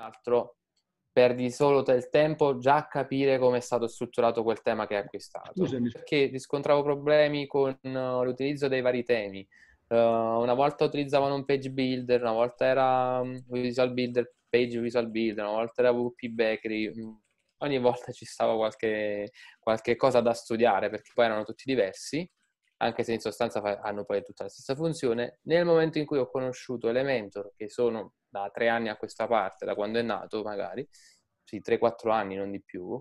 quant'altro, perdi solo del tempo già a capire come è stato strutturato quel tema che hai acquistato. Scusami. Perché riscontravo problemi con eh, l'utilizzo dei vari temi. Uh, una volta utilizzavano un page builder, una volta era mm, visual builder, page visual builder, una volta era WP Bakery. Mm, ogni volta ci stava qualche, qualche cosa da studiare perché poi erano tutti diversi anche se in sostanza fa- hanno poi tutta la stessa funzione. Nel momento in cui ho conosciuto Elementor, che sono da tre anni a questa parte, da quando è nato magari, sì, 3 quattro anni, non di più,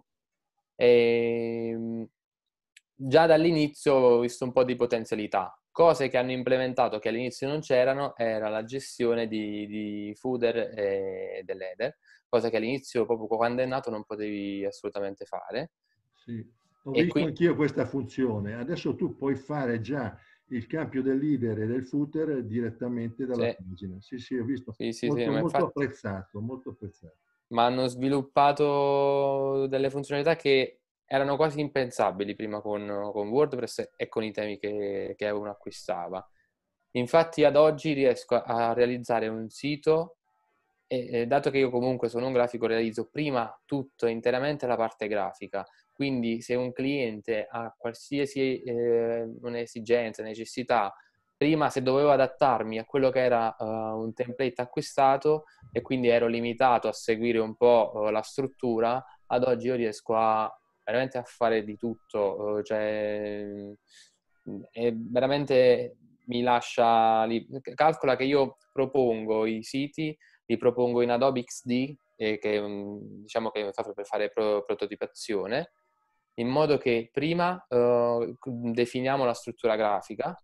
e... Ehm, già dall'inizio ho visto un po' di potenzialità. Cose che hanno implementato che all'inizio non c'erano era la gestione di, di fooder e eh, dell'header, cosa che all'inizio, proprio quando è nato, non potevi assolutamente fare. Sì. Ho e visto quindi... anch'io questa funzione. Adesso tu puoi fare già il cambio del leader e del footer direttamente dalla sì. pagina. Sì, sì, ho visto. Sì, sì, molto, sì, molto infatti... apprezzato, molto apprezzato. Ma hanno sviluppato delle funzionalità che erano quasi impensabili prima con, con WordPress e con i temi che, che uno acquistava. Infatti ad oggi riesco a realizzare un sito eh, dato che io comunque sono un grafico, realizzo prima tutto interamente la parte grafica. Quindi se un cliente ha qualsiasi eh, un'esigenza, necessità, prima se dovevo adattarmi a quello che era uh, un template acquistato e quindi ero limitato a seguire un po' uh, la struttura, ad oggi io riesco a veramente a fare di tutto, uh, cioè è veramente mi lascia lì. Calcola che io propongo i siti li propongo in Adobe XD, eh, che diciamo che è stato per fare pro- prototipazione, in modo che prima eh, definiamo la struttura grafica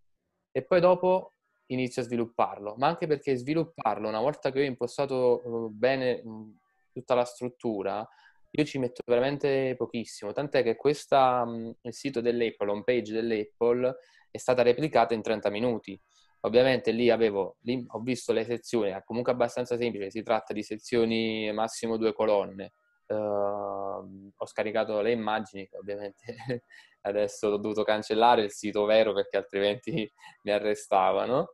e poi dopo inizio a svilupparlo, ma anche perché svilupparlo, una volta che ho impostato eh, bene mm, tutta la struttura, io ci metto veramente pochissimo, tant'è che questa, mm, il sito dell'Apple, home page dell'Apple, è stata replicata in 30 minuti. Ovviamente lì avevo, lì ho visto le sezioni, è comunque abbastanza semplice, si tratta di sezioni massimo due colonne. Uh, ho scaricato le immagini che ovviamente adesso ho dovuto cancellare il sito vero perché altrimenti mi arrestavano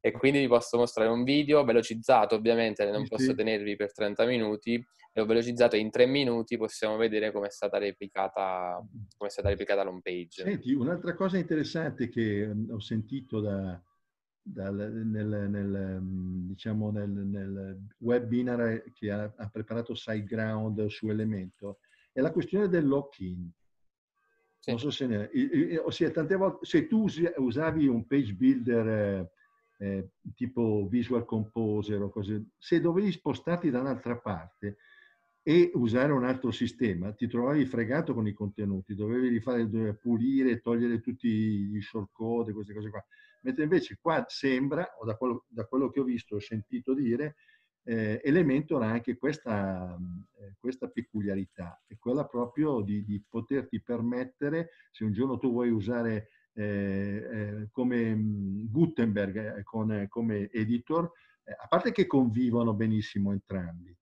e quindi vi posso mostrare un video velocizzato ovviamente non posso tenervi per 30 minuti ho velocizzato in 3 minuti possiamo vedere come è stata replicata come è stata replicata l'home page Senti, un'altra cosa interessante che ho sentito da, dal, nel, nel, diciamo nel, nel, webinar che ha, ha preparato SiteGround su Elemento, è la questione del lock-in. Sì. Non so se ne... Ossia, tante volte, se tu usavi un page builder eh, tipo Visual Composer o cose, se dovevi spostarti da un'altra parte, e usare un altro sistema, ti trovavi fregato con i contenuti, dovevi fare, dovevi pulire, togliere tutti gli shortcode, queste cose qua. Mentre invece qua sembra, o da quello, da quello che ho visto e sentito dire, eh, Elementor ha anche questa, eh, questa peculiarità, è quella proprio di, di, poterti permettere, se un giorno tu vuoi usare eh, eh come mm, Gutenberg eh, con, come editor, eh, a parte che convivono benissimo entrambi,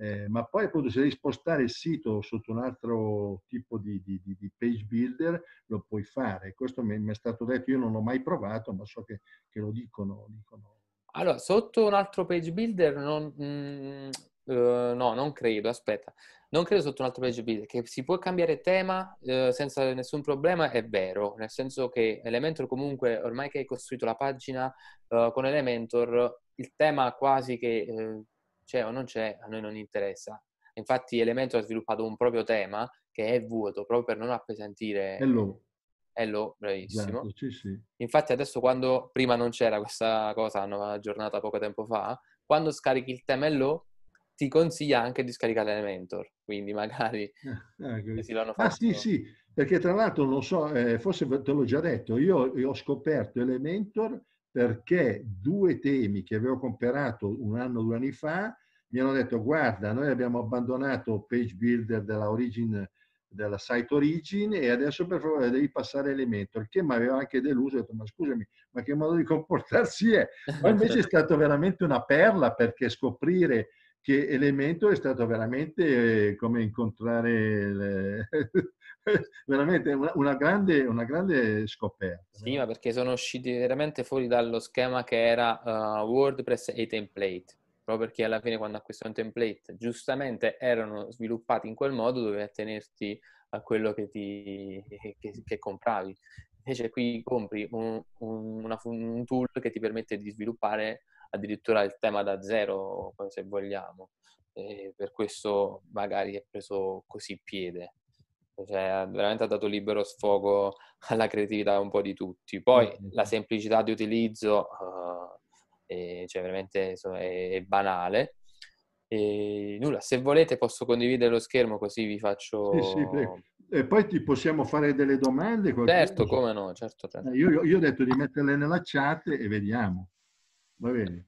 eh, ma poi appunto se devi spostare il sito sotto un altro tipo di, di, di page builder lo puoi fare. Questo mi, mi, è stato detto, io non l'ho mai provato, ma so che, che lo dicono, dicono, Allora, sotto un altro page builder non... Mm, uh, no, non credo, aspetta, non credo sotto un altro page builder, che si può cambiare tema uh, senza nessun problema, è vero, nel senso che Elementor comunque, ormai che hai costruito la pagina uh, con Elementor, il tema quasi che c'è o non c'è, a noi non interessa. Infatti Elementor ha sviluppato un proprio tema che è vuoto, proprio per non appesantire... Hello. Hello, bravissimo. Esatto, sì, sì. Infatti adesso quando, prima non c'era questa cosa, hanno aggiornata poco tempo fa, quando scarichi il tema Hello ti consiglia anche di scaricare Elementor, quindi magari eh, ah, si l'hanno fatto. Ah sì, sì, perché tra l'altro non so, eh, forse te l'ho già detto, io, io ho scoperto Elementor perché due temi che avevo comprato un anno due anni fa mi hanno detto guarda, noi abbiamo abbandonato Page Builder della, origin, della site origin e adesso per favore devi passare Elementor, che mi aveva anche deluso, ho detto ma scusami, ma che modo di comportarsi è? Ma invece è stato veramente una perla perché scoprire che elemento è stato veramente eh, come incontrare le... veramente una grande, una, grande, scoperta. Sì, ma perché sono usciti veramente fuori dallo schema che era uh, WordPress e template proprio perché alla fine quando acquisti un template giustamente erano sviluppati in quel modo, dovevi attenerti a quello che, ti, eh, che, che compravi. Invece qui compri un, un, una, un, tool che ti permette di sviluppare addirittura il tema da zero, se vogliamo. E per questo magari è preso così piede. Cioè, veramente ha dato libero sfogo alla creatività un po' di tutti. Poi mm, mm, la mm. semplicità di utilizzo uh, e, cioè veramente insomma, è, è, banale. E nulla, se volete posso condividere lo schermo così vi faccio... Sì, sì, E poi ti possiamo fare delle domande? Certo, come no, certo. certo. Eh, io, io, ho detto di metterle nella chat e vediamo. Va bene.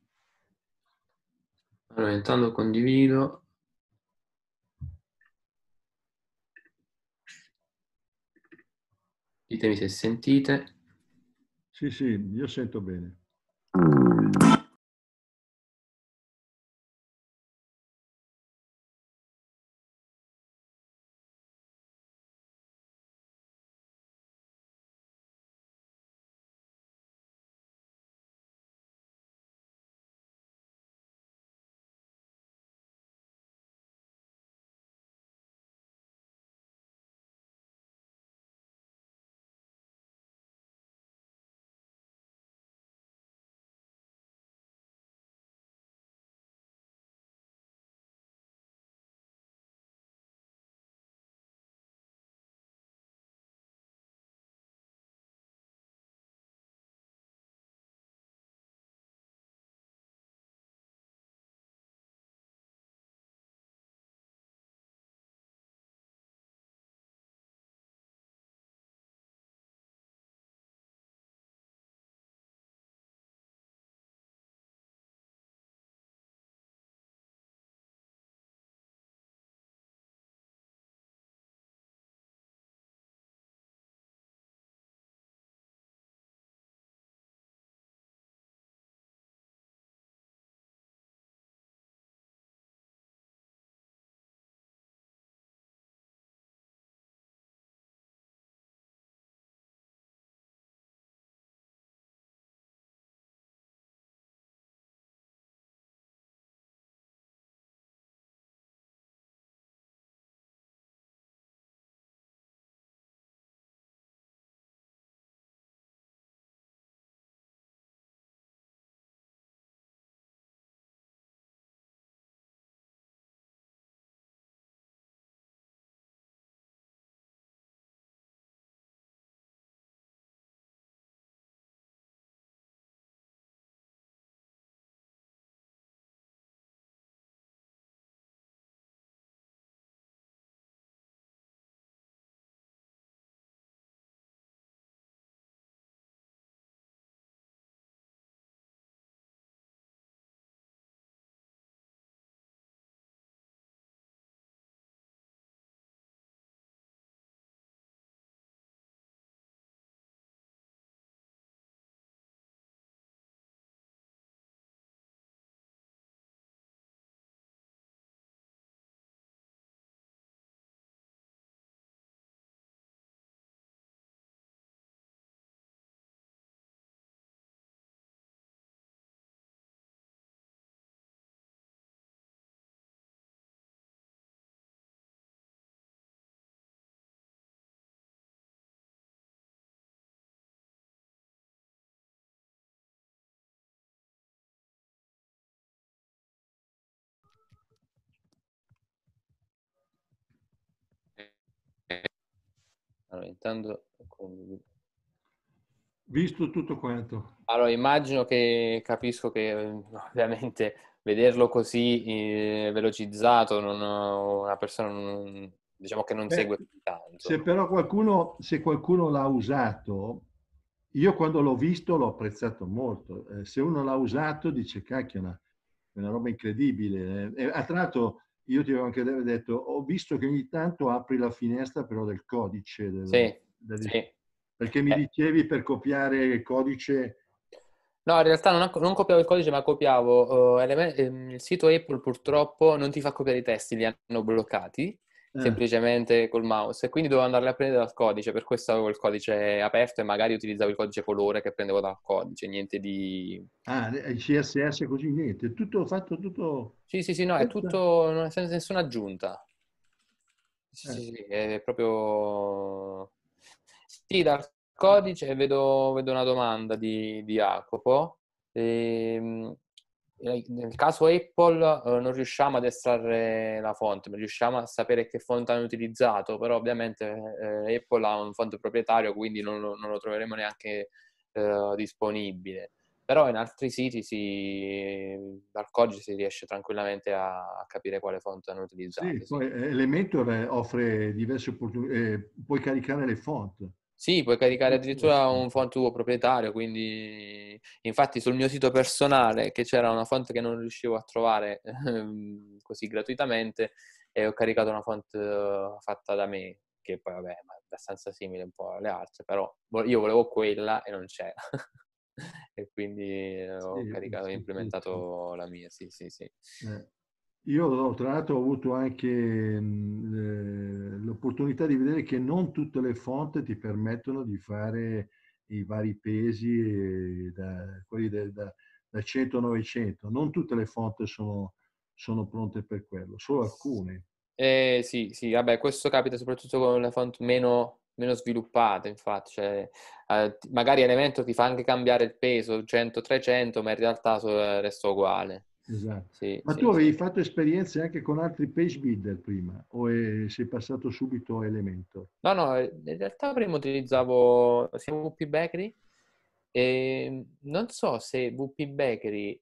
Allora, intanto condivido. Ditemi se sentite. Sì, sì, io sento bene. Allora, intanto... Visto tutto quanto. Allora, immagino che capisco che eh, ovviamente vederlo così eh, velocizzato non, una persona non, diciamo che non Beh, segue tanto. Se però qualcuno, se qualcuno l'ha usato, io quando l'ho visto l'ho apprezzato molto. Eh, se uno l'ha usato dice cacchio, è una, una roba incredibile. Eh, tra l'altro io ti avevo anche detto, ho visto che ogni tanto apri la finestra però del codice. Del, sì, del, sì. Perché mi eh. dicevi per copiare il codice... No, in realtà non, non copiavo il codice, ma copiavo... Uh, eh, element, ehm, il sito Apple purtroppo non ti fa copiare i testi, li hanno bloccati. Eh. semplicemente col mouse e quindi dovevo andarle a prendere dal codice, per questo avevo il codice aperto e magari utilizzavo il codice colore che prendevo dal codice, niente di... Ah, eh, il CSS così, niente, tutto fatto, tutto... Sì, sì, sì, no, è tutto, non c'è nessuna aggiunta. Sì, eh. sì, sì, è proprio... Sì, dal codice vedo, vedo una domanda di, di Jacopo. E, ehm, nel caso Apple eh, non riusciamo ad estrarre la fonte, non riusciamo a sapere che fonte hanno utilizzato, però ovviamente eh, Apple ha un fonte proprietario, quindi non, non lo troveremo neanche eh, disponibile. Però in altri siti si, Arcoggi si riesce tranquillamente a, capire quale fonte hanno utilizzato. Sì, sì. Elementor eh, eh, offre diverse opportunità, eh, puoi caricare le font. Sì, puoi caricare addirittura un font tuo proprietario, quindi infatti sul mio sito personale che c'era una font che non riuscivo a trovare ehm, così gratuitamente e ho caricato una font eh, fatta da me, che poi vabbè, è abbastanza simile un po' alle altre, però io volevo quella e non c'era. e quindi eh, ho sì, caricato e implementato sì. la mia, sì, sì, sì. Eh. Io tra l'altro ho avuto anche eh, l'opportunità di vedere che non tutte le fonte ti permettono di fare i vari pesi, eh, da, quelli del, da, da 100 a 900. Non tutte le fonte sono, sono pronte per quello, solo alcune. Eh, sì, sì, vabbè, questo capita soprattutto con le font meno, meno sviluppate, infatti. Cioè, eh, magari l'evento ti fa anche cambiare il peso, 100-300, ma in realtà eh, resta uguale. Esatto. Sì, Ma sì, tu avevi sì. fatto esperienze anche con altri page builder prima o è, sei passato subito a Elementor? No, no, eh, in realtà prima utilizzavo sia WP Bakery e ehm, non so se WP Bakery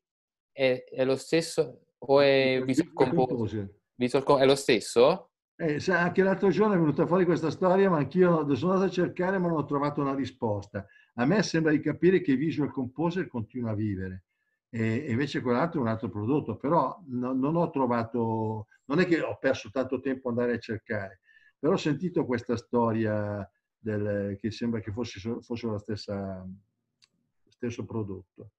è, è lo stesso o è Visual Composer. Visual Com- è lo stesso? Eh, sa, anche l'altro giorno è venuta fuori questa storia, ma anch'io sono andato a cercare ma non ho trovato una risposta. A me sembra di capire che Visual Composer continua a vivere e, invece quell'altro è un altro prodotto, però no, non ho trovato, non è che ho perso tanto tempo andare a cercare, però ho sentito questa storia del, che sembra che fosse, fosse lo stesso prodotto.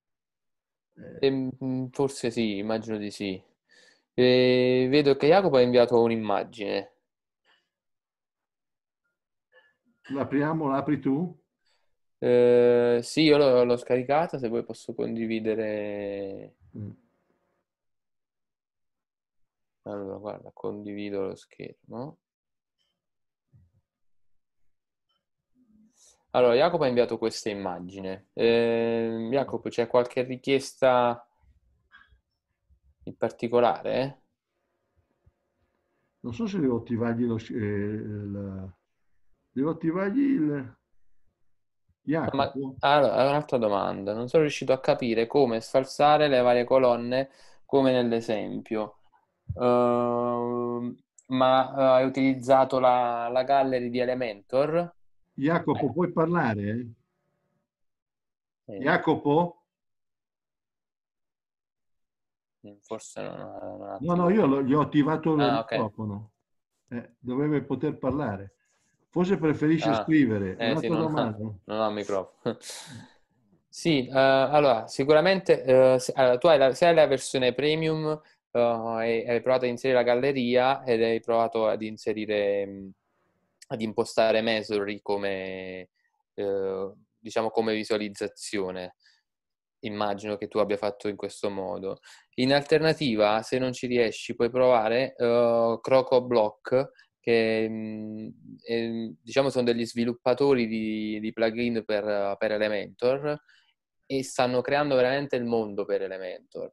Eh. Ehm, mm, forse sì, immagino di sì. E eh, vedo che Jacopo ha inviato un'immagine. L'apriamo, l'apri tu? Eh, sì, io l'ho, l'ho scaricata, se vuoi posso condividere... Mm. Allora, guarda, condivido lo schermo. Allora, Jacopo ha inviato questa immagine. Eh, Jacopo, c'è qualche richiesta in particolare? Non so se devo attivargli lo... Eh, la... Devo attivargli il... Jacopo. Ma, allora, un'altra domanda. Non sono riuscito a capire come sfalsare le varie colonne come nell'esempio. Uh, ma uh, hai utilizzato la, la gallery di Elementor? Jacopo, puoi parlare? Jacopo? Mm, forse non, non No, no, io lo, gli ho attivato ah, il okay. microfono. Eh, dovrebbe poter parlare. Forse preferisce ah, scrivere. Eh, sì, non, ha, non ha un microfono. sì, uh, allora, sicuramente uh, se, allora, tu hai la, se hai la versione premium uh, eh, hai, hai, provato ad inserire la galleria ed hai provato ad inserire, mh, mm, ad impostare Mesory come, diciamo, come visualizzazione immagino che tu abbia fatto in questo modo. In alternativa, se non ci riesci, puoi provare uh, Crocoblock, che mh, mm, eh, diciamo sono degli sviluppatori di, di plugin per, per, Elementor e stanno creando veramente il mondo per Elementor.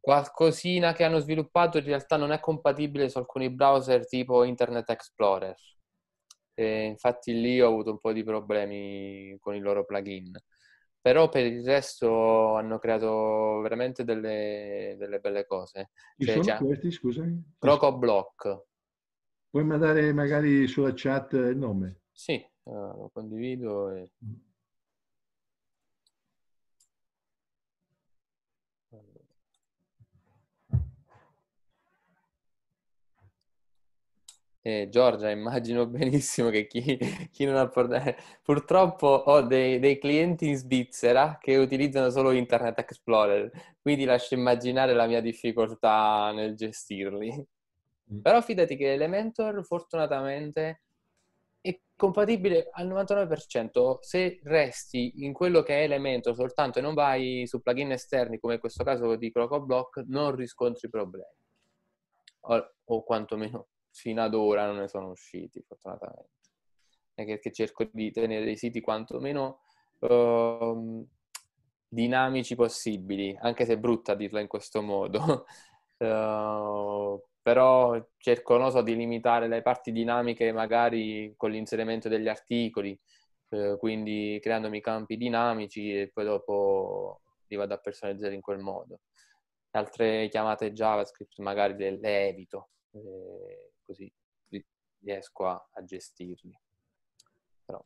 Qualcosina che hanno sviluppato in realtà non è compatibile su alcuni browser tipo Internet Explorer. E infatti lì ho avuto un po' di problemi con i loro plugin. Però per il resto hanno creato veramente delle, delle belle cose. Ci cioè, sono cioè, questi, scusami? Crocoblock Puoi mandare magari sulla chat il nome? Sì, eh, lo condivido. E... Eh, Giorgia, immagino benissimo che chi, chi non ha portato... Purtroppo ho dei, dei, clienti in Svizzera che utilizzano solo Internet Explorer, quindi lascio immaginare la mia difficoltà nel gestirli. Mm. Però fidati che Elementor fortunatamente è compatibile al 99% se resti in quello che è Elementor soltanto e non vai su plugin esterni come in questo caso di CrocoBlock non riscontri problemi. O, o quantomeno fino ad ora non ne sono usciti fortunatamente. È che, che cerco di tenere i siti quantomeno... Um, dinamici possibili, anche se è brutta dirla in questo modo. uh, però cerco so, di limitare le parti dinamiche magari con l'inserimento degli articoli, eh, quindi creandomi campi dinamici e poi dopo li vado a personalizzare in quel modo. Altre chiamate JavaScript magari le, le evito, eh, così riesco a, a gestirli. Però.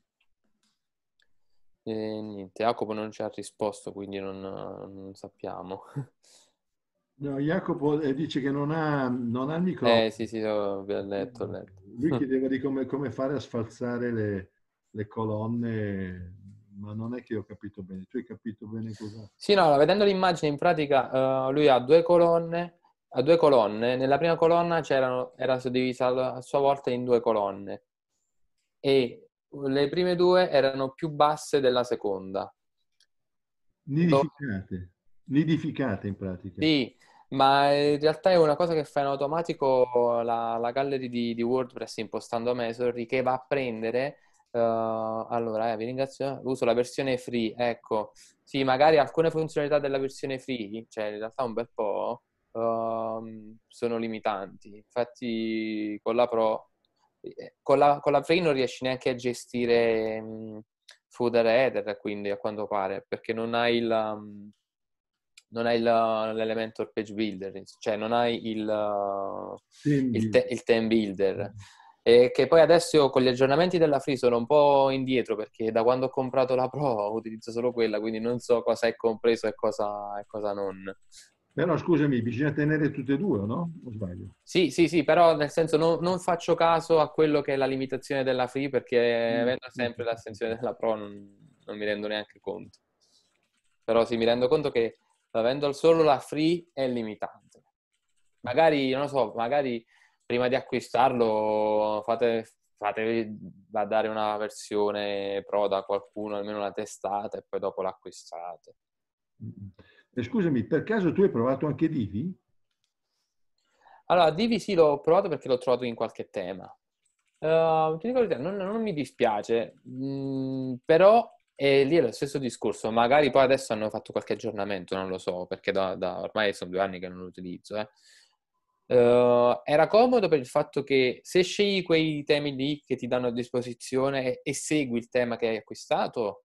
E niente, Jacopo non ci ha risposto, quindi non, non sappiamo. No, Jacopo eh, dice che non ha, non ha il microfono. Eh sì, sì, ho letto, ho letto. Lui chiedeva di come, come fare a sfalzare le, le, colonne, ma non è che io ho capito bene. Tu hai capito bene cosa? Sì, no, vedendo l'immagine in pratica uh, lui ha due colonne, ha due colonne. Nella prima colonna era suddivisa a sua volta in due colonne e le prime due erano più basse della seconda. Nidificate. Nidificate in pratica. Sì, ma in realtà è una cosa che fa in automatico la, la gallery di, di WordPress impostando Mesory che va a prendere. eh, allora, eh, vi ringrazio. Uso la versione free, ecco. Sì, magari alcune funzionalità della versione free, cioè in realtà un bel po', ehm, sono limitanti. Infatti, con la Pro, eh, con la, con la free non riesci neanche a gestire mh, mm, footer e header, quindi a quanto pare, perché non hai il. um, mm, non hai l'elemento page builder, cioè non hai il, team, il, te, il team builder. Mm. E che poi adesso con gli aggiornamenti della Free sono un po' indietro perché da quando ho comprato la Pro utilizzo solo quella, quindi non so cosa è compreso e cosa, e cosa non. Però eh, scusami, bisogna tenere tutte e due, no? O sbaglio? Sì, sì, sì, però nel senso non, non faccio caso a quello che è la limitazione della Free perché mm. avendo sempre l'assenzione della Pro non, non mi rendo neanche conto. Però sì, mi rendo conto che Vendol solo la free è limitante. Magari, non lo so, magari prima di acquistarlo fate, fatevi da dare una versione pro da qualcuno, almeno la testate e poi dopo l'acquistate. E eh, scusami, per caso tu hai provato anche Divi? Allora, Divi sì, l'ho provato perché l'ho trovato in qualche tema. Uh, ti dico non, non mi dispiace, mh, mm, però e lì è lo stesso discorso, magari poi adesso hanno fatto qualche aggiornamento, non lo so, perché da, da ormai sono due anni che non lo utilizzo. Eh. Uh, era comodo per il fatto che se scegli quei temi lì che ti danno a disposizione e, segui il tema che hai acquistato,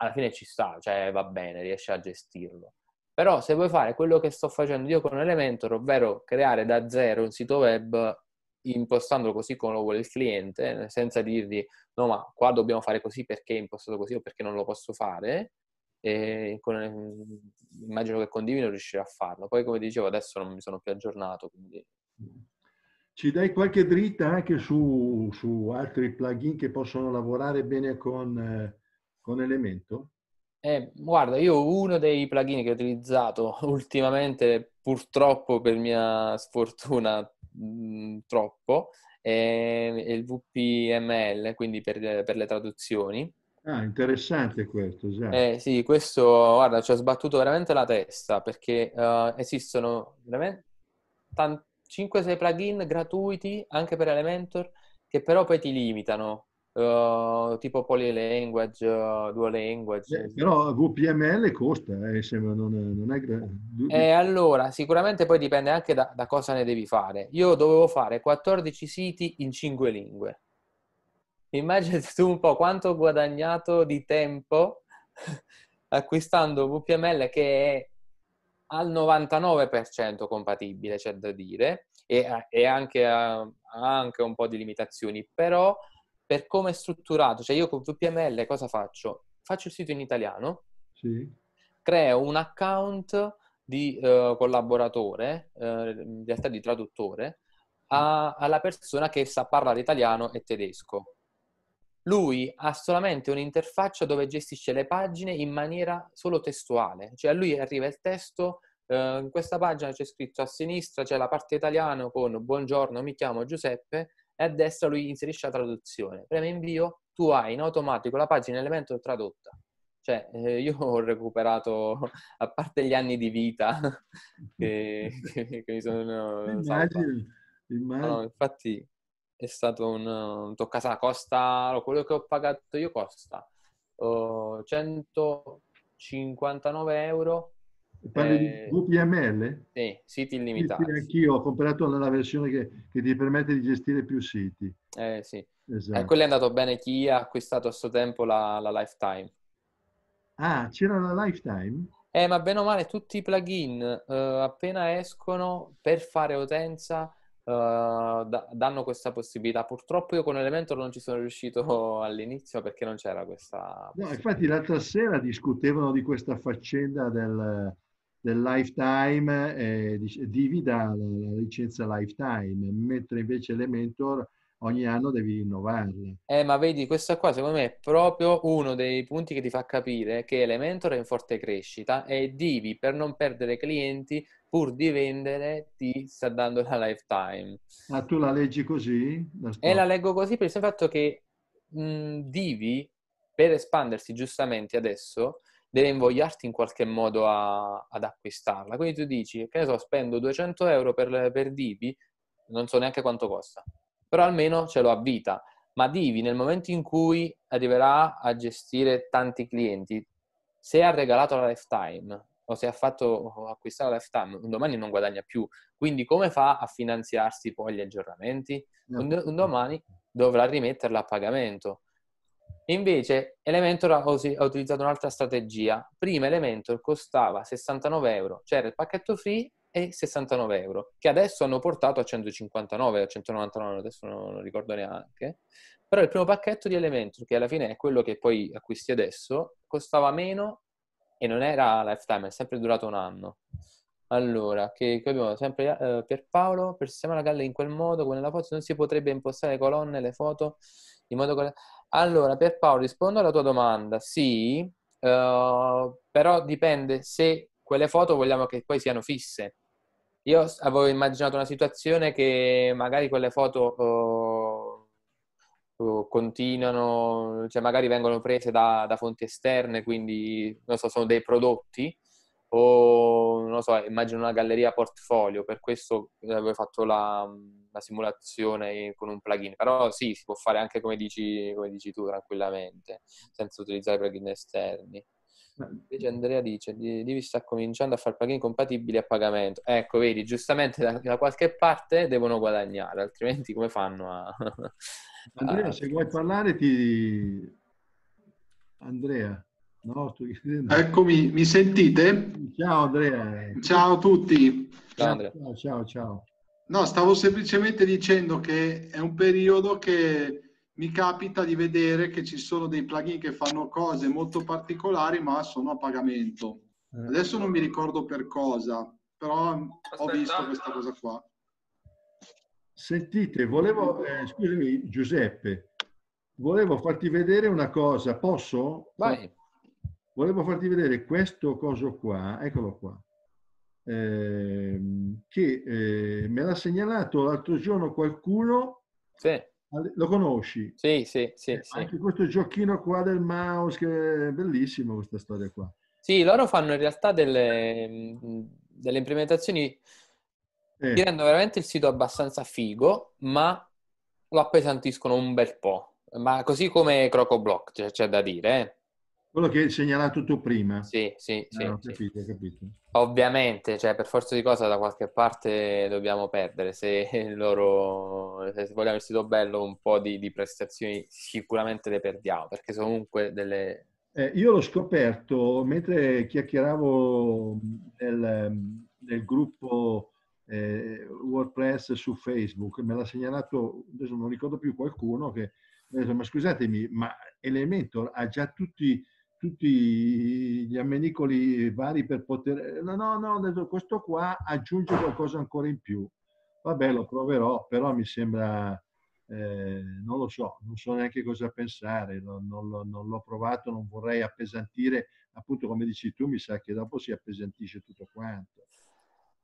alla fine ci sta, cioè va bene, riesci a gestirlo. Però se vuoi fare quello che sto facendo io con Elementor, ovvero creare da zero un sito web, impostandolo così come lo vuole il cliente, senza dirgli no ma qua dobbiamo fare così perché è impostato così o perché non lo posso fare, con, immagino che con Divino riuscirà a farlo. Poi come dicevo adesso non mi sono più aggiornato. Quindi... Ci dai qualche dritta anche su, su altri plugin che possono lavorare bene con, eh, con Elemento? Eh, guarda, io uno dei plugin che ho utilizzato ultimamente, purtroppo per mia sfortuna, mh, mm, troppo, è, il VPML, quindi per, per le traduzioni. Ah, interessante questo, esatto. Eh, sì, questo, guarda, ci ha sbattuto veramente la testa perché uh, esistono veramente tant- 5-6 plugin gratuiti anche per Elementor che però poi ti limitano uh, tipo Polylanguage, uh, Duolanguage. Eh, eh però VPML costa, eh, non è, non è grande. Eh, allora, sicuramente poi dipende anche da, da cosa ne devi fare. Io dovevo fare 14 siti in 5 lingue. Immagini tu un po' quanto ho guadagnato di tempo acquistando VPML che è al 99% compatibile, c'è da dire, e, e anche, eh, ha anche un po' di limitazioni, però per come è strutturato, cioè io con VPML cosa faccio? Faccio il sito in italiano, sì. creo un account di uh, collaboratore, uh, in realtà di traduttore, a, alla persona che sa parlare italiano e tedesco. Lui ha solamente un'interfaccia dove gestisce le pagine in maniera solo testuale, cioè a lui arriva il testo, eh, in questa pagina c'è scritto a sinistra c'è la parte italiana con buongiorno, mi chiamo Giuseppe, e a destra lui inserisce la traduzione. Preme invio, tu hai in automatico la pagina elemento tradotta. Cioè, eh, io ho recuperato, a parte gli anni di vita che, che, mi sono... Immagini, immagini. No, infatti è stato un, un toccasana, costa, quello che ho pagato io costa uh, 159 euro Parli eh, di VPML? Sì, siti illimitati. Sì, anch'io ho comprato la versione che, che, ti permette di gestire più siti. Eh sì. Eh, esatto. Eh, quello è andato bene chi ha acquistato a suo tempo la, la Lifetime. Ah, c'era la Lifetime? Eh, ma bene o male tutti i plugin eh, appena escono per fare utenza eh, da, danno questa possibilità. Purtroppo io con Elementor non ci sono riuscito all'inizio perché non c'era questa. No, infatti l'altra sera discutevano di questa faccenda del, del lifetime eh, divida la, licenza lifetime, mentre invece Elementor ogni anno devi rinnovarla. Eh, ma vedi, questa qua secondo me è proprio uno dei punti che ti fa capire che Elementor è in forte crescita e Divi, per non perdere clienti, pur di vendere, ti sta dando la lifetime. Ma ah, tu la leggi così? La e eh, la leggo così per il fatto che mh, Divi, per espandersi giustamente adesso, deve invogliarti in qualche modo a, ad acquistarla. Quindi tu dici, che ne so, spendo 200 euro per, per Divi, non so neanche quanto costa, però almeno ce l'ho a vita. Ma Divi, nel momento in cui arriverà a gestire tanti clienti, se ha regalato la lifetime o se ha fatto acquistare la lifetime, un domani non guadagna più. Quindi come fa a finanziarsi poi gli aggiornamenti? un, un domani dovrà rimetterla a pagamento e invece Elementor ha, ha utilizzato un'altra strategia. Prima Elementor costava 69 euro, c'era il pacchetto free e 69 euro, che adesso hanno portato a 159 a 199, adesso non, non, ricordo neanche. Però il primo pacchetto di Elementor, che alla fine è quello che poi acquisti adesso, costava meno e non era lifetime, è sempre durato un anno. Allora, che, che abbiamo sempre eh, per Paolo, per sistemare la galla in quel modo, come nella foto, non si potrebbe impostare le colonne, le foto, in modo... che... Allora, per Paolo, rispondo alla tua domanda. Sì, uh, però dipende se quelle foto vogliamo che poi siano fisse. Io avevo immaginato una situazione che magari quelle foto uh, continuano, cioè magari vengono prese da, da fonti esterne, quindi non so, sono dei prodotti o non lo so, immagino una galleria portfolio, per questo avevo fatto la, la, simulazione con un plugin, però sì, si può fare anche come dici, come dici tu tranquillamente, senza utilizzare plugin esterni. Invece Andrea dice, Divi sta cominciando a fare plugin compatibili a pagamento. Ecco, vedi, giustamente da, da qualche parte devono guadagnare, altrimenti come fanno a... Andrea, a... se vuoi parlare ti... Andrea. No, tu... Eccomi, mi sentite? Ciao Andrea. Ciao a tutti. Ciao Andrea. Ciao, ciao, ciao. No, stavo semplicemente dicendo che è un periodo che mi capita di vedere che ci sono dei plugin che fanno cose molto particolari ma sono a pagamento. Eh. Adesso non mi ricordo per cosa, però Aspetta. ho visto questa cosa qua. Sentite, volevo, eh, scusami Giuseppe, volevo farti vedere una cosa, posso? Vai volevo farti vedere questo coso qua, eccolo qua, ehm, che eh, me l'ha segnalato l'altro giorno qualcuno. Sì. Lo conosci? Sì, sì, sì, eh, sì. Anche questo giochino qua del mouse, che è bellissimo questa storia qua. Sì, loro fanno in realtà delle, delle implementazioni eh. che rendono veramente il sito abbastanza figo, ma lo appesantiscono un bel po'. Ma così come Crocoblock, cioè, c'è da dire, eh? Quello che hai segnalato tu prima. Sì, sì, eh, sì. No, sì. Capito, capito. Ovviamente, cioè, per forza di cosa da qualche parte dobbiamo perdere. Se, loro, se vogliamo il sito bello, un po' di, di, prestazioni sicuramente le perdiamo, perché sono comunque delle... Eh, io l'ho scoperto mentre chiacchieravo nel, nel gruppo eh, WordPress su Facebook, me l'ha segnalato, adesso non ricordo più qualcuno, che mi ha detto, ma scusatemi, ma Elementor ha già tutti tutti gli ammenicoli vari per poter... No, no, no, questo qua aggiunge qualcosa ancora in più. Vabbè, lo proverò, però mi sembra... Eh, non lo so, non so neanche cosa pensare, non, non, non l'ho provato, non vorrei appesantire, appunto come dici tu, mi sa che dopo si appesantisce tutto quanto.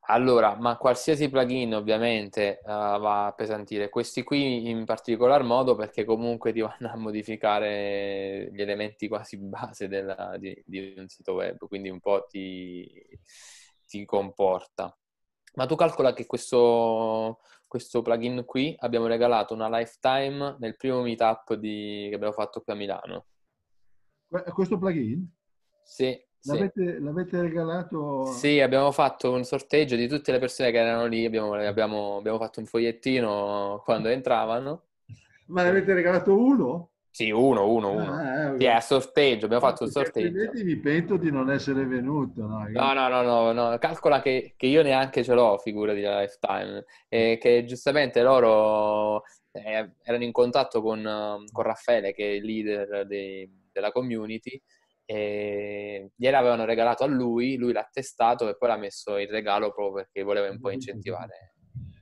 Allora, ma qualsiasi plugin ovviamente uh, va a appesantire, questi qui in particolar modo perché comunque ti vanno a modificare gli elementi quasi base della, di, di, un sito web, quindi un po' ti, ti comporta. Ma tu calcola che questo, questo, plugin qui abbiamo regalato una lifetime nel primo meetup di, che abbiamo fatto qui a Milano. Questo plugin? Sì, L'avete, sì. l'avete, regalato? Sì, abbiamo fatto un sorteggio di tutte le persone che erano lì, abbiamo, abbiamo, abbiamo fatto un fogliettino quando entravano. Ma ne avete regalato uno? Sì, uno, uno, uno. Ah, eh, sì, è sorteggio, abbiamo fatto un sorteggio. mi pento di non essere venuto. No, no, no, no, no, no. calcola che, che, io neanche ce l'ho, figura di Lifetime, e che giustamente loro eh, erano in contatto con, con Raffaele, che è il leader dei, della community, gliel'avevano regalato a lui, lui l'ha testato e poi l'ha messo in regalo proprio perché voleva un po' incentivare.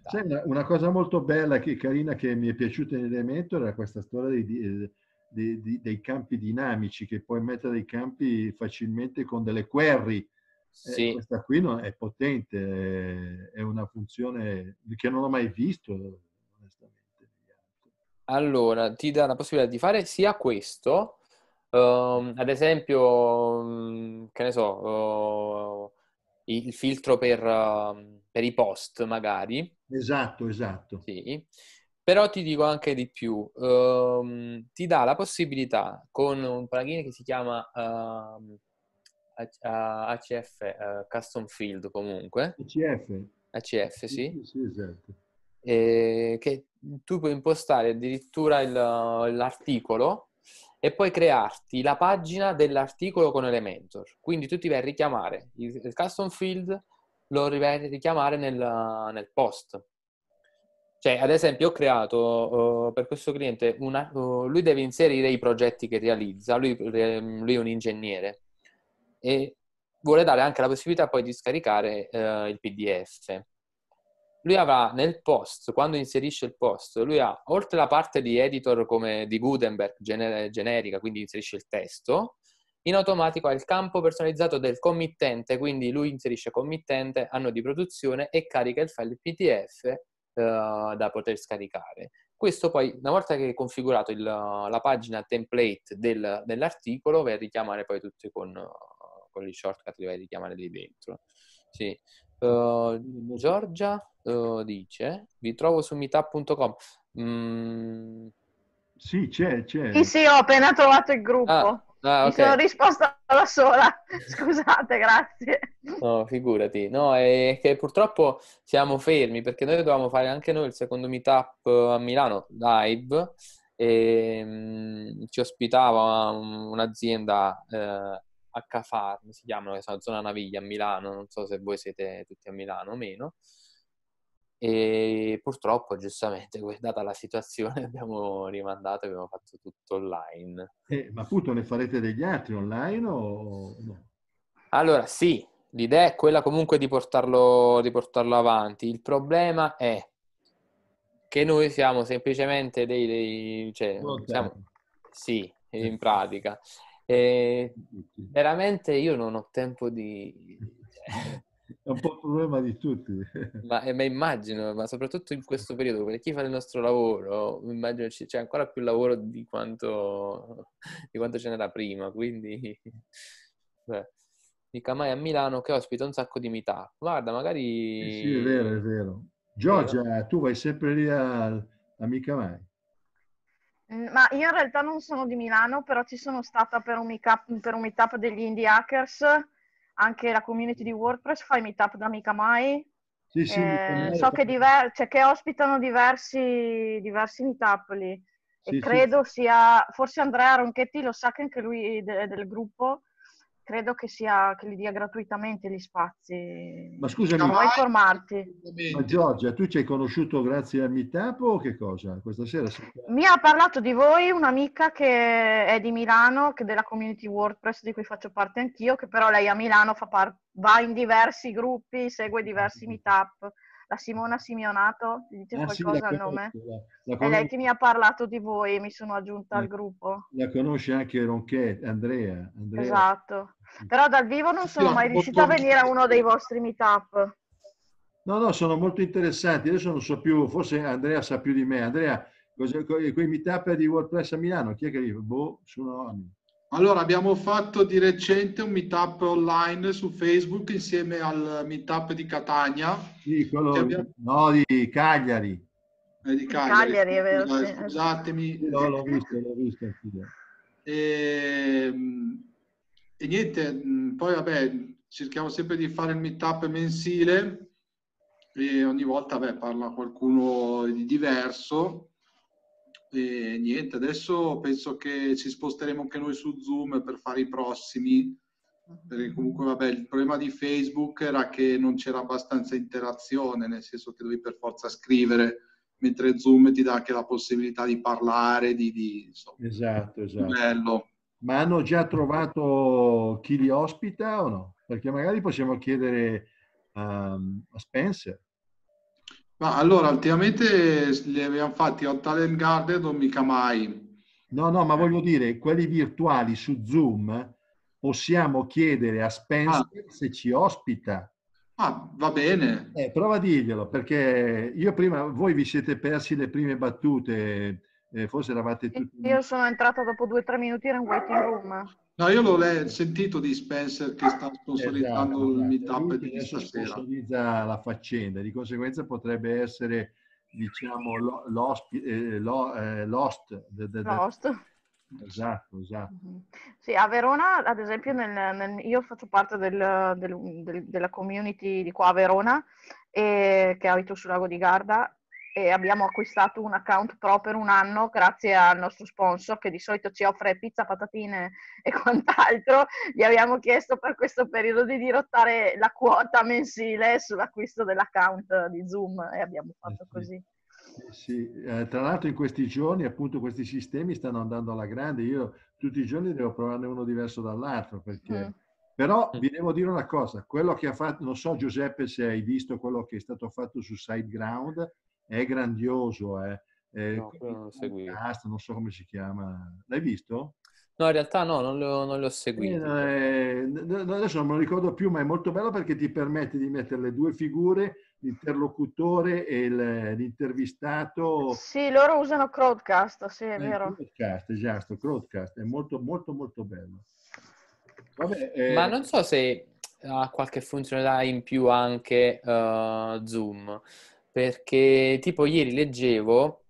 Senta, una cosa molto bella e carina che mi è piaciuta in elemento era questa storia di, eh, di, di, dei campi dinamici, che puoi mettere dei campi facilmente con delle query. Eh, sì. Eh, questa qui no, è potente, è una funzione che non ho mai visto, onestamente. Allora, ti dà la possibilità di fare sia questo, Uh, ad esempio, mhmm, che ne so, uh, il filtro per, uh, per, i post magari. Esatto, esatto. Sì. Però ti dico anche di più, ti dà la possibilità con un plugin che si chiama ACF, eh, Custom Field comunque. ACF. ACF, sì. sì, sì esatto. E che tu puoi impostare addirittura il, l'articolo e poi crearti la pagina dell'articolo con Elementor. Quindi tu ti vai a richiamare il custom field, lo vai a richiamare nel, nel post. Cioè, ad esempio, ho creato uh, per questo cliente, una, uh, lui deve inserire i progetti che realizza, lui, lui, è un ingegnere e vuole dare anche la possibilità poi di scaricare uh, il PDF lui avrà nel post, quando inserisce il post, lui ha oltre la parte di editor come di Gutenberg gener- generica, quindi inserisce il testo, in automatico ha il campo personalizzato del committente, quindi lui inserisce committente, anno di produzione e carica il file PDF eh, da poter scaricare. Questo poi, una volta che è configurato il, la pagina template del, dell'articolo, vai a richiamare poi tutti con, con gli shortcut li vai a richiamare lì dentro. Sì. Uh, Giorgia uh, dice, vi trovo su meetup.com. Mm. Sì, c'è, c'è. Sì, sì, ho appena trovato il gruppo. Ah, ah, okay. Mi sono risposta da sola. Scusate, grazie. No, figurati. No, è che purtroppo siamo fermi perché noi dovevamo fare anche noi il secondo meetup eh, a Milano live e um, ci ospitava un'azienda eh, H Farm si chiamano, che sono zona Naviglia a Milano, non so se voi siete tutti a Milano o meno. E purtroppo, giustamente, data la situazione, abbiamo rimandato e abbiamo fatto tutto online. Eh, ma appunto ne farete degli altri online o no? Allora, sì, l'idea è quella comunque di portarlo, di portarlo avanti. Il problema è che noi siamo semplicemente dei... dei cioè, siamo, sì, eh. in pratica. E veramente io non ho tempo di... È un po' il problema di tutti. ma, eh, ma, immagino, ma soprattutto in questo periodo, per chi fa il nostro lavoro, immagino c'è ancora più lavoro di quanto, di quanto ce n'era prima, quindi... Beh di Camai a Milano che ospita un sacco di meetup. Guarda, magari... Eh sì, è vero, è vero. Giorgia, tu vai sempre lì a, a mai. Mm, ma io in realtà non sono di Milano, però ci sono stata per un meetup, per un meetup degli indie hackers, anche la community di WordPress fa i meetup da mica mai. Sì, sì, eh, so che, diver- cioè, che, ospitano diversi, diversi meetup lì. Sì, e credo sia, forse Andrea Ronchetti lo sa che anche lui è de- del gruppo, credo che, sia, che li dia gratuitamente gli spazi. Ma scusami, non vuoi formarti? Ma Giorgia, tu ci hai conosciuto grazie a Meetup o che cosa? Questa sera? Mi ha parlato di voi un'amica che è di Milano, che è della community WordPress di cui faccio parte anch'io, che però lei a Milano par- va in diversi gruppi, segue diversi mm. Meetup la Simona Simeonato, ti dice ah, qualcosa sì, il nome? La, la È lei che mi ha parlato di voi mi sono aggiunta la, al gruppo. La conosce anche Ronchetti, Andrea, Andrea. Esatto. Però dal vivo non sono sì, mai riuscita molto... a venire a uno dei vostri meetup. No, no, sono molto interessanti. Adesso non so più, forse Andrea sa più di me. Andrea, cosa, quei meetup di WordPress a Milano, chi è che li... Boh, sono anni. Allora, abbiamo fatto di recente un meetup online su Facebook insieme al meetup di Catania. Sì, quello abbiamo... no, di Cagliari. Eh, di Cagliari. Cagliari è vero, eh, sì. Scusatemi. No, l'ho visto, l'ho visto. E, ehm, e niente, mm, poi vabbè, cerchiamo sempre di fare il meetup mensile e ogni volta vabbè, parla qualcuno di diverso e niente, adesso penso che ci sposteremo anche noi su Zoom per fare i prossimi, perché mhm. comunque vabbè, il problema di Facebook era che non c'era abbastanza interazione, nel senso che dovevi per forza scrivere, mentre Zoom ti dà anche la possibilità di parlare, di, di insomma. Esatto, esatto. Bello. Ma hanno già trovato chi li ospita o no? Perché magari possiamo chiedere um, a Spencer. Ma allora, ultimamente li abbiamo fatti o Talent Garden o mica mai. No, no, ma voglio dire, quelli virtuali su Zoom possiamo chiedere a Spencer ah. se ci ospita. Ah, va bene. Eh, prova a dirglielo, perché io prima, voi vi siete persi le prime battute eh, forse eravate tutti... Io sono entrata dopo due o tre minuti, era in waiting room. No, io l'ho sentito di Spencer che sta sponsorizzando esatto, il esatto. meetup di questa sera. Sponsorizza la faccenda, di conseguenza potrebbe essere, diciamo, eh, eh, l'host. Eh, lost, the, the, Esatto, esatto. Mhm. Sì, a Verona, ad esempio, nel, nel, io faccio parte del, del, del, della community di qua a Verona, e, eh, che abito sul lago di Garda, e abbiamo acquistato un account pro per un anno grazie al nostro sponsor che di solito ci offre pizza, patatine e quant'altro. Gli abbiamo chiesto per questo periodo di dirottare la quota mensile sull'acquisto dell'account di Zoom e abbiamo eh fatto così. Eh sì, eh, tra l'altro in questi giorni appunto questi sistemi stanno andando alla grande, io tutti i giorni devo provarne uno diverso dall'altro perché... Mm. Però mm. vi devo dire una cosa, quello che ha fatto, non so Giuseppe se hai visto quello che è stato fatto su SiteGround, è grandioso, è, eh. eh, no, non, cast, non so come si chiama. L'hai visto? No, in realtà no, non l'ho, non l'ho seguito. Eh, eh adesso non me lo ricordo più, ma è molto bello perché ti permette di mettere le due figure, l'interlocutore e l'intervistato. Sì, loro usano Crowdcast, sì, è eh, vero. Crowdcast, esatto, Crowdcast. È molto, molto, molto bello. Vabbè, eh... Ma non so se ha qualche funzionalità in più anche uh, Zoom perché tipo ieri leggevo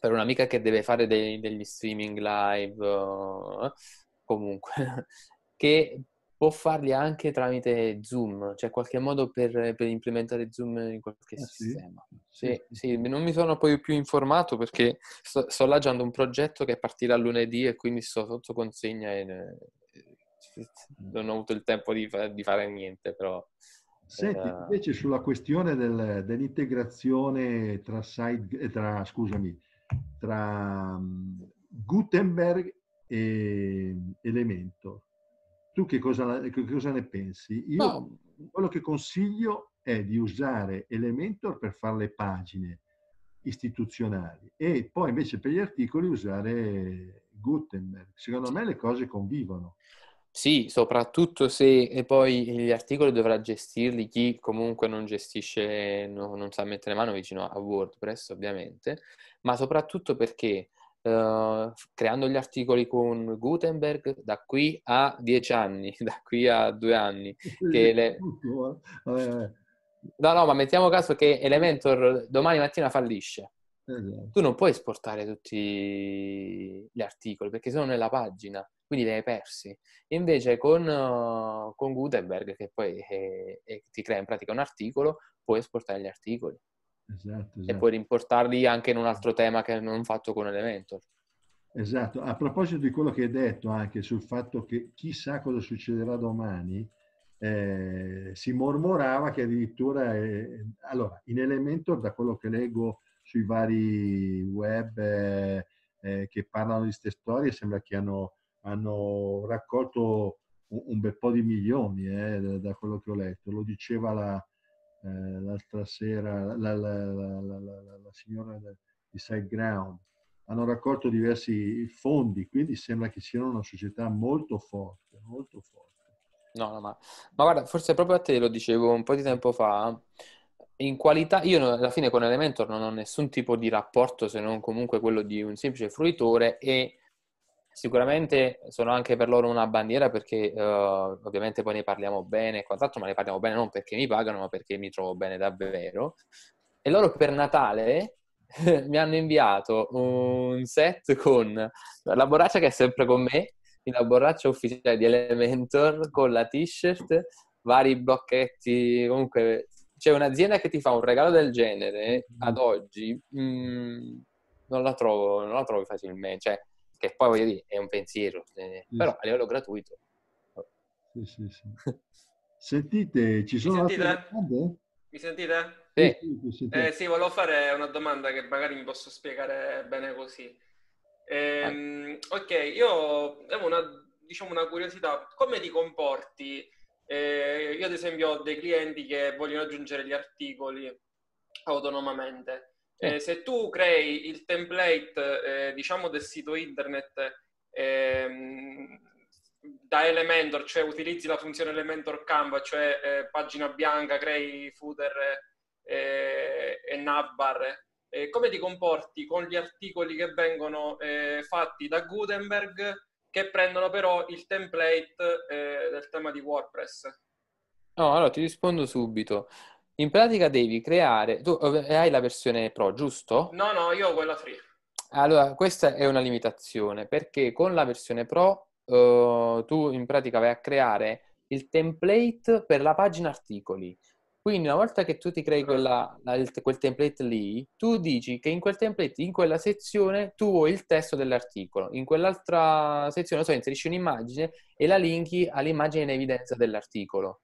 per un'amica che deve fare dei, degli streaming live, eh, comunque, che può farli anche tramite Zoom, cioè qualche modo per, per implementare Zoom in qualche ah, sistema. Sì? Sì, eh, sì. sì? non mi sono poi più informato perché sto, sto lanciando un progetto che partirà lunedì e quindi sto sotto consegna e non ho avuto il tempo di, fa- di fare niente, però Senti, eh, invece sulla questione del, dell'integrazione tra, side, eh, tra, scusami, tra mm, Gutenberg e Elementor, tu che cosa, che cosa ne pensi? Io no. quello che consiglio è di usare Elementor per fare le pagine istituzionali e poi invece per gli articoli usare Gutenberg. Secondo me le cose convivono. Sì, soprattutto se poi gli articoli dovrà gestirli chi comunque non gestisce, no- non sa mettere mano vicino a WordPress ovviamente, ma soprattutto perché eh, creando gli articoli con Gutenberg da qui a dieci anni, da qui a due anni, che le... No, no, ma mettiamo caso che Elementor domani mattina fallisce Esatto. Tu non puoi esportare tutti gli articoli perché sono nella pagina, quindi li hai persi. Invece con, eh, con Gutenberg, che poi è, è, ti crea in pratica un articolo, puoi esportare gli articoli. Esatto, esatto. E puoi rimportarli anche in un altro tema che non fatto con Elementor. Esatto, a proposito di quello che hai detto anche sul fatto che chissà cosa succederà domani, eh, si mormorava che addirittura, eh, allora, in Elementor, da quello che leggo sui vari web eh, eh, che parlano di queste storie, sembra che hanno, hanno raccolto un, un, bel po' di milioni eh, da, da, quello che ho letto. Lo diceva la, eh, l'altra sera la, la, la signora di SiteGround. Hanno raccolto diversi fondi, quindi sembra che siano una società molto forte, molto forte. No, no, ma, ma guarda, forse proprio a te lo dicevo un po' di tempo fa, in qualità, io alla fine con Elementor non ho nessun tipo di rapporto se non comunque quello di un semplice fruitore e sicuramente sono anche per loro una bandiera perché uh, ovviamente poi ne parliamo bene e quant'altro, ma ne parliamo bene non perché mi pagano, ma perché mi trovo bene davvero. E loro per Natale mi hanno inviato un set con la borraccia che è sempre con me, la borraccia ufficiale di Elementor con la t-shirt, vari blocchetti, comunque cioè un'azienda che ti fa un regalo del genere mm. ad oggi mh, mm, non, la trovo, non la trovo facilmente, cioè, che poi voglio dire è un pensiero, eh, sì. però a livello gratuito. Sì, sì, sì. Sentite, ci sono mi sentite? domande? Mi sentite? Sì. Sì, eh, sì, volevo fare una domanda che magari mi posso spiegare bene così. Ehm, ok, io ho una, diciamo, una curiosità, come ti comporti? Eh, io ad esempio ho dei clienti che vogliono aggiungere gli articoli autonomamente. Eh, se tu crei il template, eh, diciamo, del sito internet ehm, da Elementor, cioè utilizzi la funzione Elementor Canva, cioè eh, pagina bianca, crei footer eh, e navbar, eh, come ti comporti con gli articoli che vengono fatti da Gutenberg che prendono però il template eh, del tema di WordPress. No, allora ti rispondo subito. In pratica devi creare... Tu eh, eh, hai la versione Pro, giusto? No, no, io ho quella free. Allora, questa è una limitazione, perché con la versione Pro eh, tu in pratica vai a creare il template per la pagina articoli. Quindi una volta che tu ti crei quella, quel template lì, tu dici che in quel template, in quella sezione, tu vuoi il testo dell'articolo, in quell'altra sezione, so, inserisci un'immagine e la linki all'immagine in evidenza dell'articolo.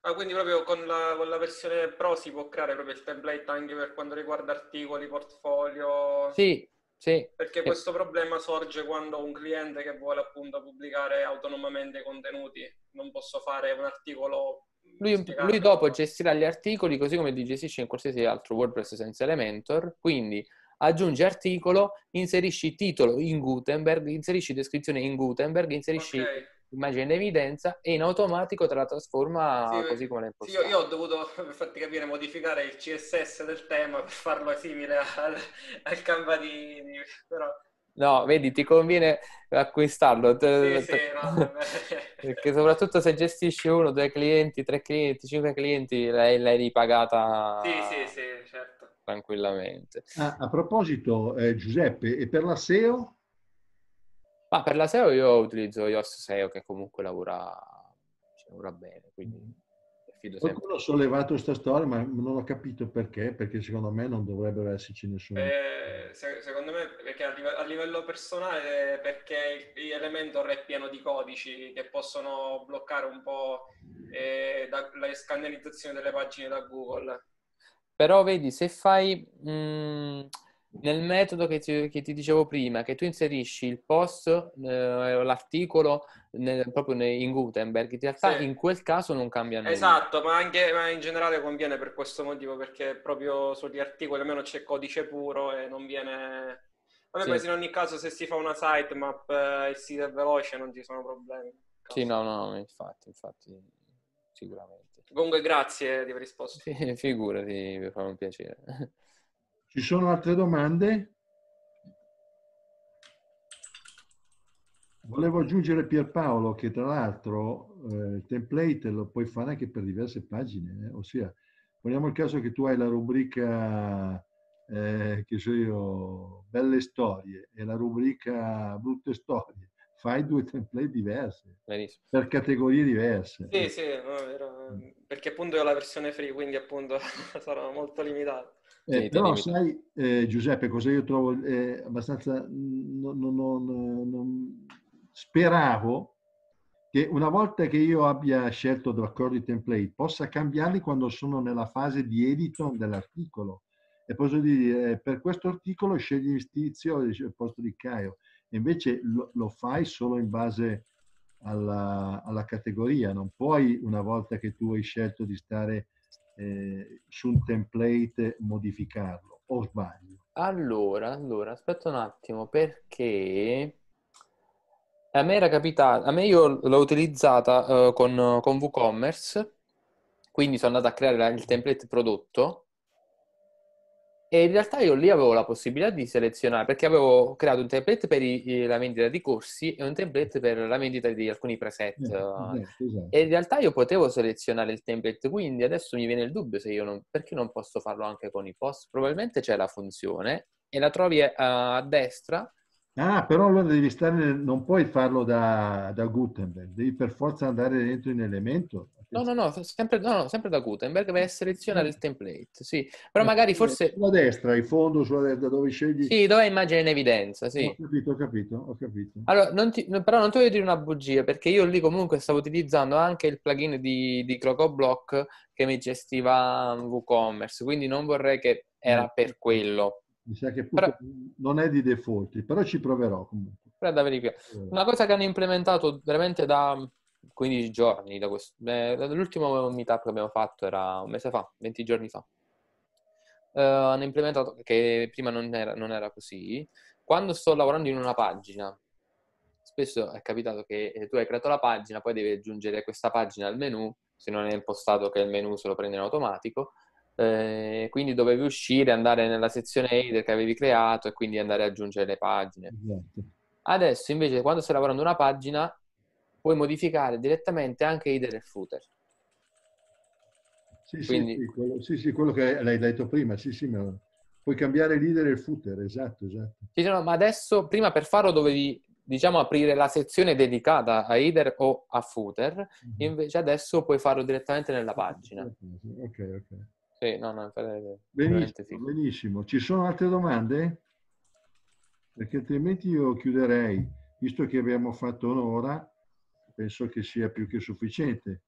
Ah, quindi proprio con la, con la, versione Pro si può creare proprio il template anche per quanto riguarda articoli, portfolio? Sì, sì. Perché sì. questo problema sorge quando un cliente che vuole appunto pubblicare autonomamente i contenuti, non posso fare un articolo lui, lui, dopo gestirà gli articoli così come li gestisce in qualsiasi altro WordPress senza Elementor, quindi aggiungi articolo, inserisci titolo in Gutenberg, inserisci descrizione in Gutenberg, inserisci okay. immagine in evidenza e in automatico te la trasforma sì, così come l'hai impostata. Sì, io, io, ho dovuto, farti capire, modificare il CSS del tema per farlo simile al, al Canva di... di però No, vedi, ti conviene acquistarlo. Sì, sì, no. Perché soprattutto se gestisci uno, due clienti, tre clienti, cinque clienti, l'hai, l'hai ripagata sì, sì, certo. tranquillamente. Ah, a proposito, eh, Giuseppe, e per la SEO? Ma per la SEO io utilizzo Yoast SEO che comunque lavora, cioè, lavora bene, quindi mm fido sempre. Qualcuno ha sollevato questa storia, ma non ho capito perché, perché secondo me non dovrebbero esserci nessuno. Eh, se- secondo me perché a, live- a, livello personale, perché Elementor è pieno di codici che possono bloccare un po' eh, da- la scannerizzazione delle pagine da Google. Però vedi, se fai... Mh mm, nel metodo che ti, che ti, dicevo prima, che tu inserisci il post, eh, l'articolo nel, proprio in Gutenberg, in realtà sì. in quel caso non cambia nulla. Esatto, ma anche ma in generale conviene per questo motivo, perché proprio sugli articoli almeno c'è codice puro e non viene... Vabbè, sì. poi in ogni caso se si fa una sitemap eh, e eh, il sito è veloce non ci sono problemi. Sì, no, no, infatti, infatti, sicuramente. Comunque grazie di aver risposto. Sì, figurati, mi fa un piacere. Ci sono altre domande? Volevo aggiungere Pierpaolo che tra l'altro eh, il template lo puoi fare anche per diverse pagine, eh? ossia poniamo il caso che tu hai la rubrica eh, che so io, belle storie e la rubrica brutte storie, fai due template diverse Benissimo. per categorie diverse. Sì, sì, no, perché appunto è la versione free, quindi appunto sarò molto limitato. Eh, però sai eh, Giuseppe cosa io trovo eh, abbastanza... Non, mm, non, non, speravo che una volta che io abbia scelto d'accordo i template possa cambiarli quando sono nella fase di edito dell'articolo e posso dire eh, per questo articolo scegli Stizio al posto di Caio e invece lo, lo, fai solo in base alla, alla, categoria non puoi una volta che tu hai scelto di stare eh, su un template modificarlo, o sbaglio? Allora, allora, aspetta un attimo, perché a me era capitato, a me io l'ho utilizzata uh, con, con WooCommerce, quindi sono andato a creare il template prodotto e in realtà io lì avevo la possibilità di selezionare, perché avevo creato un template per i, la vendita di corsi e un template per la vendita di alcuni preset. Eh, esatto. E in realtà io potevo selezionare il template, quindi adesso mi viene il dubbio se io non, perché non posso farlo anche con i post. Probabilmente c'è la funzione e la trovi a, a destra Ah, però allora devi stare, non puoi farlo da, da Gutenberg, devi per forza andare dentro in elemento. No, no, no, sempre, no, no, sempre da Gutenberg vai a selezionare il eh. template, sì. Però eh, magari eh, forse... Sulla destra, in fondo, sulla destra, dove scegli... Sì, dove è immagine in evidenza, sì. Ho capito, ho capito, ho capito. Allora, non ti, però non ti voglio dire una bugia, perché io lì comunque stavo utilizzando anche il plugin di, di CrocoBlock che mi gestiva um, WooCommerce, quindi non vorrei che era per quello. Mi sa che però, non è di default, però ci proverò comunque. Eh. Una cosa che hanno implementato veramente da 15 giorni, da questo, eh, l'ultimo meetup che abbiamo fatto era un mese fa, 20 giorni fa. Eh, hanno implementato, che prima non era, non era così, quando sto lavorando in una pagina, spesso è capitato che eh, tu hai creato la pagina, poi devi aggiungere questa pagina al menu, se non è impostato che il menu se lo prende in automatico, eh, quindi dovevi uscire, andare nella sezione header che avevi creato e quindi andare a aggiungere le pagine. Esatto. Adesso invece quando stai lavorando una pagina puoi modificare direttamente anche header e footer. Sì, quindi... sì, sì, quello, sì, sì, quello che l'hai detto prima, sì, sì, ma puoi cambiare l'header e il footer, esatto, esatto. Sì, no, ma adesso prima per farlo dovevi diciamo aprire la sezione dedicata a header o a footer, mhm. invece adesso puoi farlo direttamente nella pagina. Ok, ok. Sì, no, no, infatti, eh, benissimo, benissimo. Ci sono altre domande? Perché altrimenti io chiuderei, visto che abbiamo fatto un'ora, penso che sia più che sufficiente.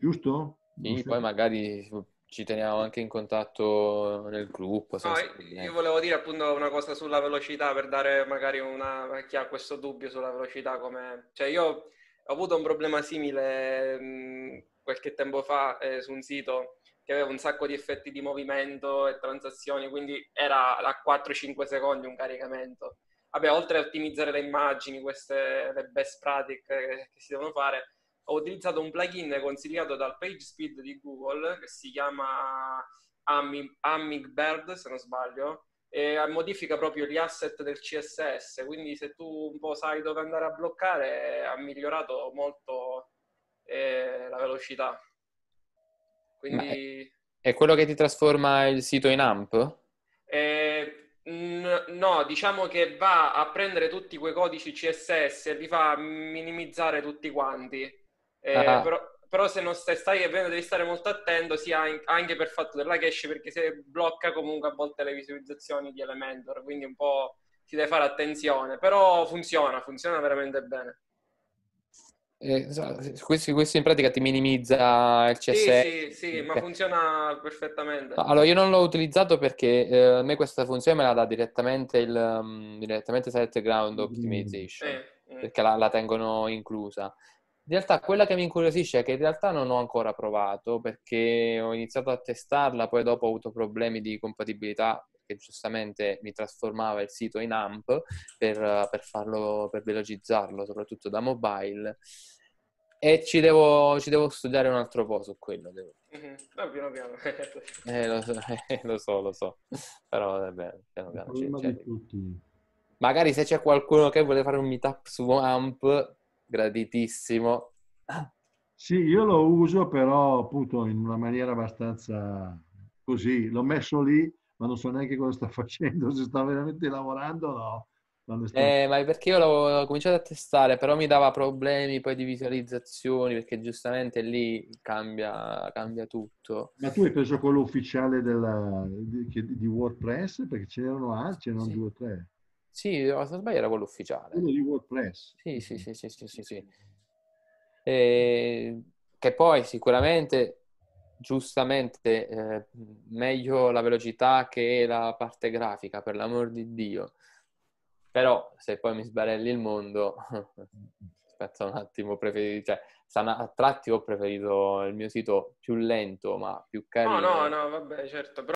Giusto? Sì, so. poi magari ci teniamo anche in contatto nel gruppo. No, io volevo dire appunto una cosa sulla velocità per dare magari una chi ha questo dubbio sulla velocità come cioè io ho avuto un problema simile mh, mhmm, qualche tempo fa eh, su un sito che aveva un sacco di effetti di movimento e transazioni, quindi era a 4-5 secondi un caricamento. Vabbè, oltre a ottimizzare le immagini, queste le best pratiche che, che si devono fare, ho utilizzato un plugin consigliato dal PageSpeed di Google che si chiama Amig, Bird, se non sbaglio, eh, modifica proprio gli asset del CSS, quindi se tu un po' sai dove andare a bloccare eh, ha migliorato molto eh, la velocità. Quindi... È, quello che ti trasforma il sito in AMP? Eh, no, diciamo che va a prendere tutti quei codici CSS e li fa minimizzare tutti quanti. Eh, ah. però, però se non stai, stai bene devi stare molto attento sia in, anche per fatto della cache perché se blocca comunque a volte le visualizzazioni di Elementor, quindi un po' si deve fare attenzione, però funziona, funziona veramente bene. Eh, questo, questo, in pratica ti minimizza il CSS. Sì, sì, sì, ma funziona perfettamente. Allora, io non l'ho utilizzato perché eh, a me questa funzione me la dà direttamente il um, direttamente set Ground mm. Optimization, mm. perché la, la, tengono inclusa. In realtà quella che mi incuriosisce è che in realtà non ho ancora provato perché ho iniziato a testarla, poi dopo ho avuto problemi di compatibilità perché giustamente mi trasformava il sito in AMP per, per farlo, per velocizzarlo, soprattutto da mobile. E ci devo, ci devo studiare un altro po' su quello. Devo. Mm-hmm. No, piano piano. eh, lo, so, eh, lo, so, lo so, però va bene, piano piano. Ci, ci Magari se c'è qualcuno che vuole fare un meetup su AMP graditissimo. Sì, io lo uso però appunto in una maniera abbastanza così, l'ho messo lì, ma non so neanche cosa sta facendo, se sta veramente lavorando o no. Eh, ma perché io l'ho cominciato a testare, però mi dava problemi poi di visualizzazioni, perché giustamente lì cambia, cambia tutto. Ma tu hai preso quello ufficiale della, di, di, WordPress? Perché ce n'erano altri, ce n'erano sì. due o tre. Sì, se sbaglio era quello ufficiale. Quello di WordPress. Sì, sì, mm-hmm. sì, sì, sì, sì, sì. E... Che poi sicuramente, giustamente, eh, meglio la velocità che la parte grafica, per l'amor di Dio. Però se poi mi sbarelli il mondo, aspetta un attimo, preferito, cioè, a tratti ho preferito il mio sito più lento, ma più carino. No, no, no, vabbè, certo. Però...